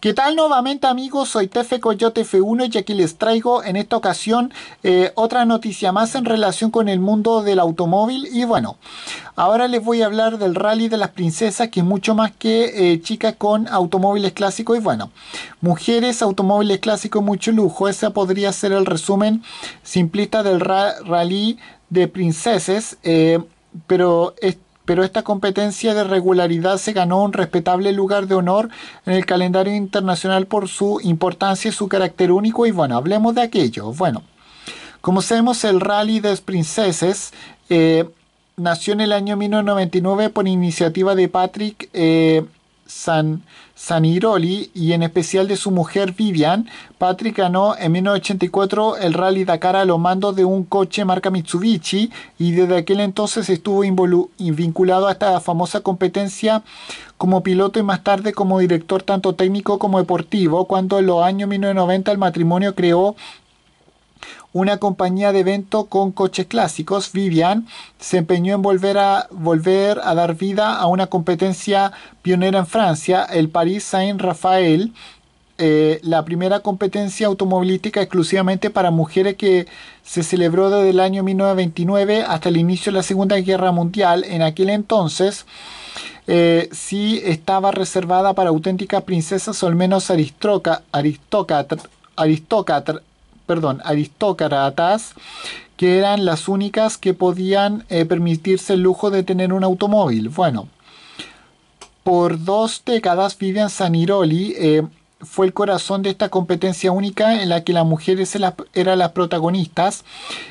¿Qué tal nuevamente amigos? Soy Tefe Coyote F1 y aquí les traigo en esta ocasión eh, otra noticia más en relación con el mundo del automóvil y bueno, ahora les voy a hablar del Rally de las Princesas que es mucho más que eh, chicas con automóviles clásicos y bueno, mujeres, automóviles clásicos, mucho lujo, ese podría ser el resumen simplista del Rally de Princesas, eh, pero pero esta competencia de regularidad se ganó un respetable lugar de honor en el calendario internacional por su importancia y su carácter único y bueno, hablemos de aquello. Bueno, como sabemos el rally de Princeses eh, nació en el año 1999 por iniciativa de Patrick eh, San, Iroli y en especial de su mujer Vivian, Patrick ganó en 1984 el Rally Dakar a lo mando de un coche marca Mitsubishi y desde aquel entonces estuvo vinculado a esta famosa competencia como piloto y más tarde como director tanto técnico como deportivo, cuando en los años 1990 el matrimonio creó una compañía de evento con coches clásicos, Vivian, se empeñó en volver a, volver a dar vida a una competencia pionera en Francia, el Paris Saint-Raphaël, eh, la primera competencia automovilística exclusivamente para mujeres que se celebró desde el año 1929 hasta el inicio de la Segunda Guerra Mundial. En aquel entonces eh, sí estaba reservada para auténticas princesas o al menos aristócratas perdón, aristócratas, que eran las únicas que podían eh, permitirse el lujo de tener un automóvil. Bueno, por dos décadas Vivian saniroli eh, fue el corazón de esta competencia única en la que las mujeres eran las protagonistas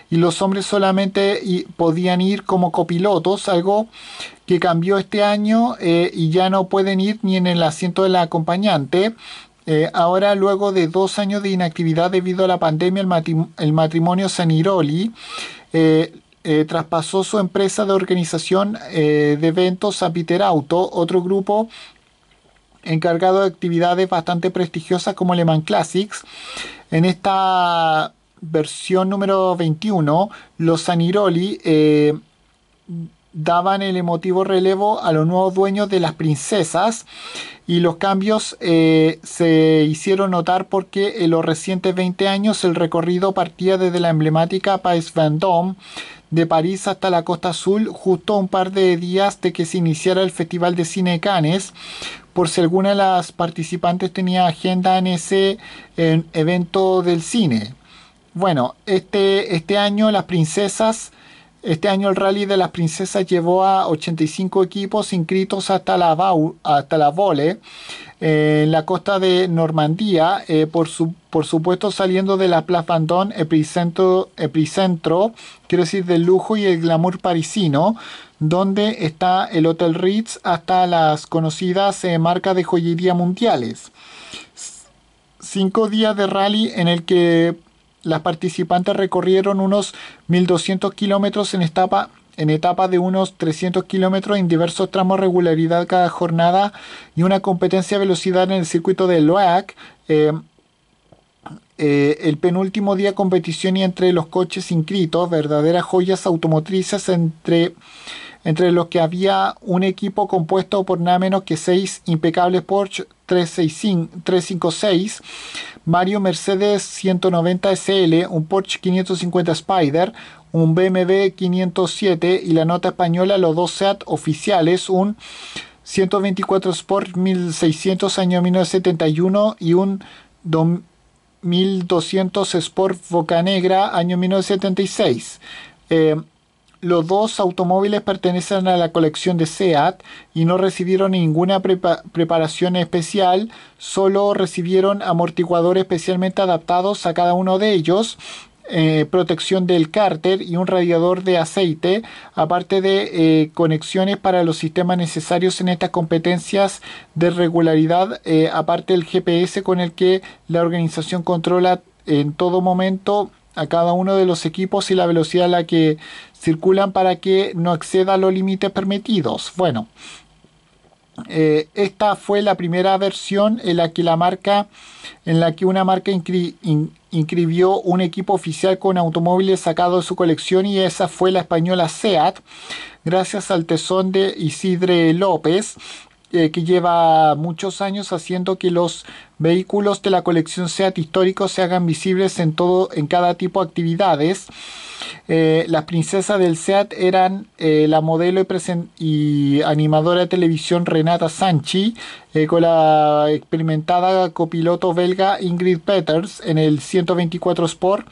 y los hombres solamente podían ir como copilotos, algo que cambió este año eh, y ya no pueden ir ni en el asiento de la acompañante, eh, ahora, luego de dos años de inactividad debido a la pandemia, el, matrimonio Saniroli eh, eh, traspasó su empresa de organización de eventos a Peter Auto, otro grupo encargado de actividades bastante prestigiosas como Le Mans Classics. En esta versión número 21, los Saniroli daban el emotivo relevo a los nuevos dueños de las princesas y los cambios eh, se hicieron notar porque en los recientes 20 años el recorrido partía desde la emblemática Pays Vendôme de París hasta la Costa Azul justo un par de días de que se iniciara el Festival de Cine Cannes por si alguna de las participantes tenía agenda en ese evento del cine. Bueno, este, este año las princesas este año el Rally de las Princesas llevó a 85 equipos inscritos hasta la, hasta Vole, eh, en la costa de Normandía, eh, por, por supuesto saliendo de la Place Vendôme, epicentro, epicentro, quiero decir, del lujo y el glamour parisino, donde está el Hotel Ritz hasta las conocidas eh, marcas de joyería mundiales. Cinco días de rally en el que las participantes recorrieron unos 1.200 kilómetros en etapa en etapas de unos 300 kilómetros en diversos tramos regularidad cada jornada y una competencia de velocidad en el circuito de Loac. Eh, eh, el penúltimo día competición y entre los coches inscritos, verdaderas joyas automotrices entre, entre los que había un equipo compuesto por nada menos que seis impecables Porsche 356 Mario Mercedes 190 SL, un Porsche 550 Spider, un BMW 507 y la nota española los dos SEAT oficiales, un 124 Sport 1600 año 1971 y un 1200 Sport Boca Negra año 1976 los dos automóviles pertenecen a la colección de SEAT y no recibieron ninguna preparación especial, solo recibieron amortiguadores especialmente adaptados a cada uno de ellos, eh, protección del cárter y un radiador de aceite, aparte de eh, conexiones para los sistemas necesarios en estas competencias de regularidad, eh, aparte del GPS con el que la organización controla en todo momento a cada uno de los equipos y la velocidad a la que circulan para que no exceda los límites permitidos. Bueno, eh, esta fue la primera versión en la que la marca en la que una marca inscribió un equipo oficial con automóviles sacados de su colección y esa fue la española SEAT gracias al tesón de Isidre López eh, que lleva muchos años haciendo que los vehículos de la colección SEAT históricos se hagan visibles en todo, en cada tipo de actividades. Eh, las princesas del SEAT eran eh, la modelo y, y, animadora de televisión Renata Sanchi, eh, con la experimentada copiloto belga Ingrid Peters en el 124 Sport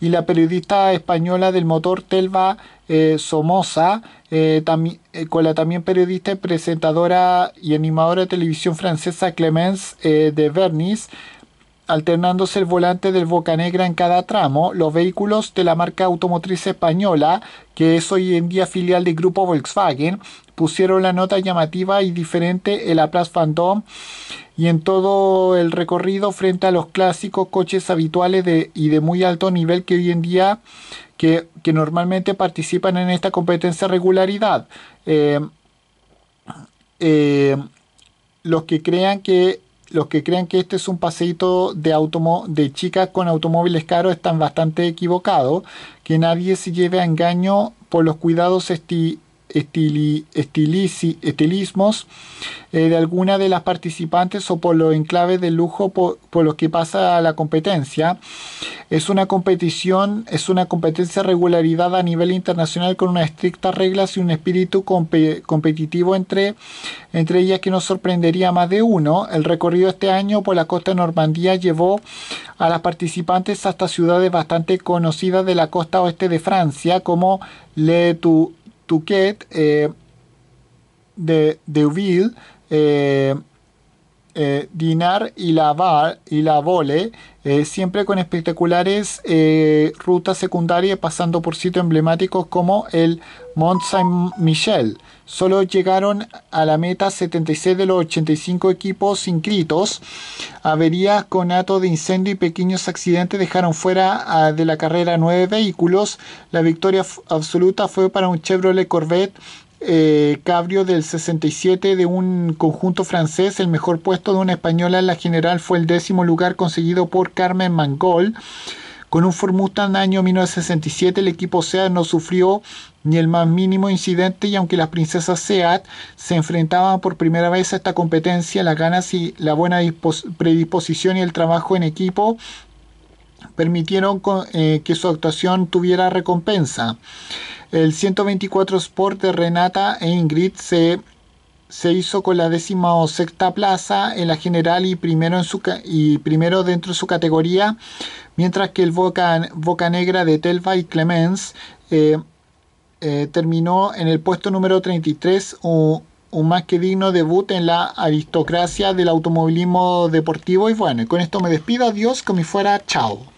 y la periodista española del motor Telva Somoza, con la también periodista, presentadora y animadora de televisión francesa Clemence de Vernis alternándose el volante del Boca Negra en cada tramo, los vehículos de la marca automotriz española, que es hoy en día filial del grupo Volkswagen, pusieron la nota llamativa y diferente en la Place y en todo el recorrido frente a los clásicos coches habituales y de muy alto nivel que hoy en día que, normalmente participan en esta competencia regularidad. Eh, eh, los que crean que los que crean que este es un paseíto de, de chicas con automóviles caros están bastante equivocados. Que nadie se lleve a engaño por los cuidados esti estilismos eh, de alguna de las participantes o por los enclaves de lujo por, los que pasa la competencia. Es una competición, es una competencia regularidad a nivel internacional con unas estrictas reglas y un espíritu competitivo entre, entre ellas que nos sorprendería más de uno. El recorrido este año por la costa de Normandía llevó a las participantes hasta ciudades bastante conocidas de la costa oeste de Francia como Le Tour Tuquete eh, de deville eh, eh, Dinar y la, y la Vole, eh, siempre con espectaculares eh, rutas secundarias pasando por sitios emblemáticos como el Mont Saint-Michel. Solo llegaron a la meta 76 de los 85 equipos inscritos. Averías con atos de incendio y pequeños accidentes dejaron fuera ah, de la carrera nueve vehículos. La victoria absoluta fue para un Chevrolet Corvette eh, Cabrio del 67 de un conjunto francés. El mejor puesto de una española en la general fue el décimo lugar conseguido por Carmen Mangol. Con un Ford año 1967, el equipo SEAT no sufrió ni el más mínimo incidente y aunque las princesas SEAT se enfrentaban por primera vez a esta competencia, las ganas y la buena predisposición y el trabajo en equipo permitieron eh, que su actuación tuviera recompensa. El 124 Sport de Renata e Ingrid se, se hizo con la décima o sexta plaza en la general y primero, en su, y primero dentro de su categoría, mientras que el Boca, Boca Negra de Telva y Clemens eh, eh, terminó en el puesto número 33, un, más que digno debut en la aristocracia del automovilismo deportivo. Y bueno, con esto me despido, adiós, como fuera, chao.